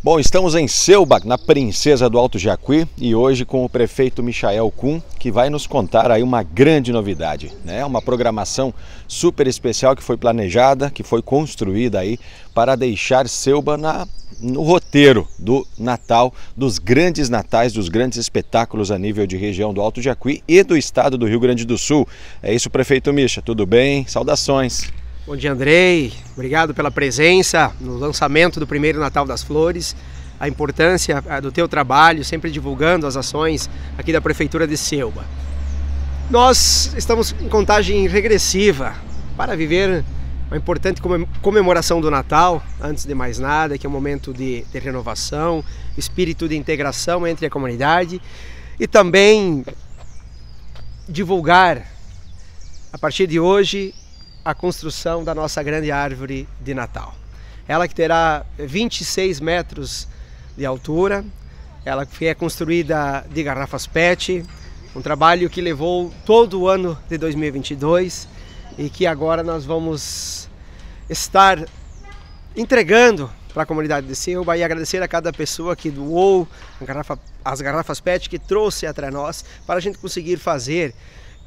Bom, estamos em Selbach, na Princesa do Alto Jacuí, e hoje com o prefeito Michael Kuhn, que vai nos contar aí uma grande novidade, né? Uma programação super especial que foi planejada, que foi construída aí para deixar Selba na no roteiro do Natal, dos grandes natais, dos grandes espetáculos a nível de região do Alto Jacuí e do estado do Rio Grande do Sul. É isso, prefeito Micha, tudo bem? Saudações. Bom dia, Andrei. Obrigado pela presença no lançamento do primeiro Natal das Flores. A importância do teu trabalho, sempre divulgando as ações aqui da Prefeitura de Selba. Nós estamos em contagem regressiva para viver uma importante comemoração do Natal, antes de mais nada, que é um momento de, de renovação, espírito de integração entre a comunidade e também divulgar, a partir de hoje, a construção da nossa grande árvore de Natal. Ela que terá 26 metros de altura, ela que é construída de garrafas PET, um trabalho que levou todo o ano de 2022 e que agora nós vamos estar entregando para a comunidade de Silva e agradecer a cada pessoa que doou garrafa, as garrafas PET que trouxe até nós para a gente conseguir fazer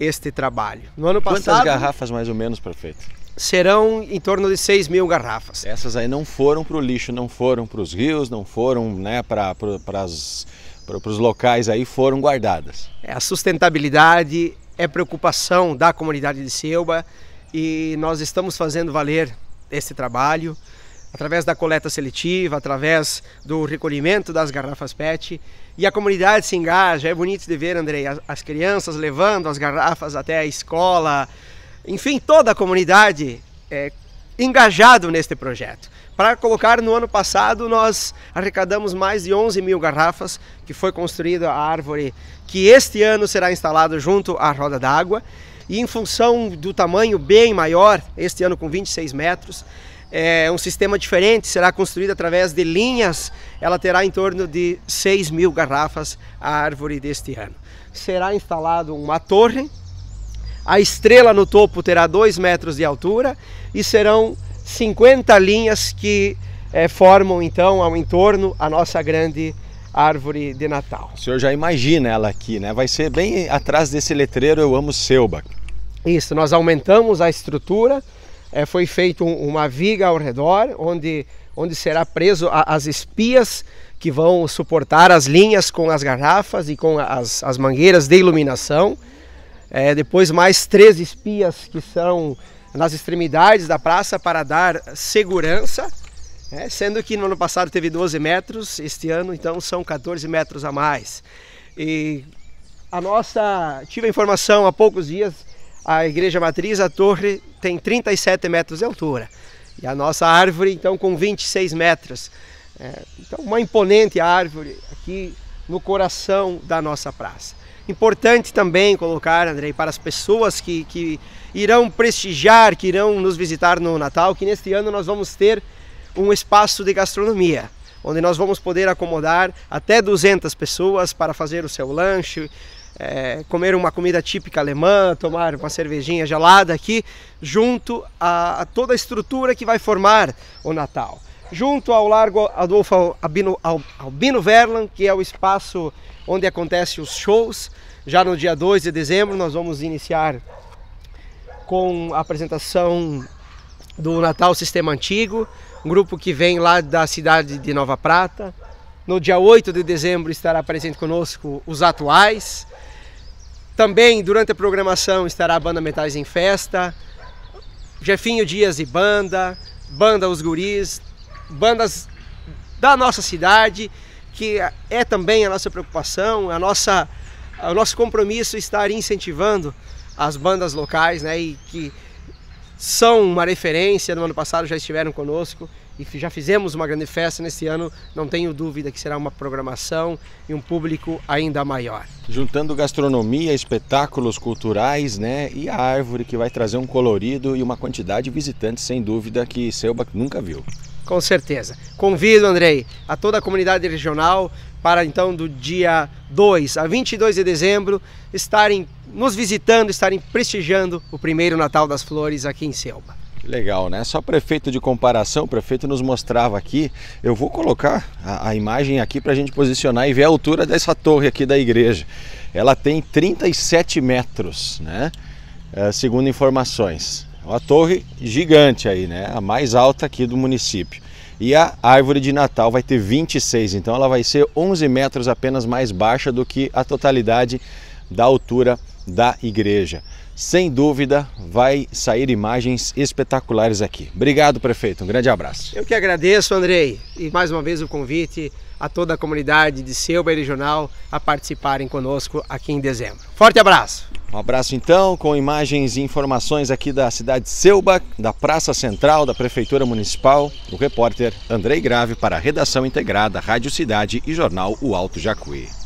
este trabalho. No ano Quantas passado. Quantas garrafas mais ou menos, prefeito? Serão em torno de 6 mil garrafas. Essas aí não foram para o lixo, não foram para os rios, não foram né, para para os locais aí foram guardadas. É a sustentabilidade é preocupação da comunidade de Selba e nós estamos fazendo valer esse trabalho através da coleta seletiva, através do recolhimento das garrafas PET. E a comunidade se engaja, é bonito de ver, Andrei, as, as crianças levando as garrafas até a escola, enfim, toda a comunidade é, engajado neste projeto. Para colocar, no ano passado nós arrecadamos mais de 11 mil garrafas, que foi construída a árvore que este ano será instalada junto à roda d'água. E em função do tamanho bem maior, este ano com 26 metros, é um sistema diferente, será construído através de linhas. Ela terá em torno de 6 mil garrafas a árvore deste ano. Será instalado uma torre. A estrela no topo terá 2 metros de altura e serão 50 linhas que é, formam então ao entorno a nossa grande árvore de Natal. O senhor já imagina ela aqui, né? Vai ser bem atrás desse letreiro Eu Amo Selba. Isso, nós aumentamos a estrutura é, foi feito um, uma viga ao redor, onde, onde será preso a, as espias que vão suportar as linhas com as garrafas e com as, as mangueiras de iluminação. É, depois mais três espias que são nas extremidades da praça para dar segurança, é, sendo que no ano passado teve 12 metros, este ano então são 14 metros a mais. E a nossa, tive a informação há poucos dias a igreja matriz, a torre, tem 37 metros de altura. E a nossa árvore, então, com 26 metros. É, então, uma imponente árvore aqui no coração da nossa praça. Importante também colocar, Andrei, para as pessoas que, que irão prestigiar, que irão nos visitar no Natal, que neste ano nós vamos ter um espaço de gastronomia, onde nós vamos poder acomodar até 200 pessoas para fazer o seu lanche, é, comer uma comida típica alemã, tomar uma cervejinha gelada aqui, junto a, a toda a estrutura que vai formar o Natal. Junto ao Largo Adolfo Albino, Albino Verlan, que é o espaço onde acontecem os shows. Já no dia 2 de dezembro nós vamos iniciar com a apresentação do Natal Sistema Antigo, um grupo que vem lá da cidade de Nova Prata. No dia 8 de dezembro estará presente conosco os atuais, também durante a programação estará a banda Metais em Festa, Jefinho Dias e Banda, Banda Os Guris, bandas da nossa cidade, que é também a nossa preocupação, a nossa, o nosso compromisso estar incentivando as bandas locais, né, e que são uma referência, no ano passado já estiveram conosco e já fizemos uma grande festa neste ano, não tenho dúvida que será uma programação e um público ainda maior. Juntando gastronomia, espetáculos culturais, né, e a árvore que vai trazer um colorido e uma quantidade de visitantes sem dúvida que Selba nunca viu. Com certeza. Convido, Andrei, a toda a comunidade regional para então do dia 2 a 22 de dezembro estarem nos visitando, estarem prestigiando o primeiro Natal das Flores aqui em Selba. Legal, né? Só prefeito de comparação, o prefeito nos mostrava aqui. Eu vou colocar a, a imagem aqui para a gente posicionar e ver a altura dessa torre aqui da igreja. Ela tem 37 metros, né? É, segundo informações. Uma torre gigante aí, né? A mais alta aqui do município. E a árvore de Natal vai ter 26, então ela vai ser 11 metros apenas mais baixa do que a totalidade da altura da igreja. Sem dúvida, vai sair imagens espetaculares aqui. Obrigado, prefeito. Um grande abraço. Eu que agradeço, Andrei. E mais uma vez o convite a toda a comunidade de Selva e Regional a participarem conosco aqui em dezembro. Forte abraço! Um abraço então, com imagens e informações aqui da cidade de Selba, da Praça Central, da Prefeitura Municipal, o repórter Andrei Grave para a Redação Integrada, Rádio Cidade e Jornal O Alto Jacuí.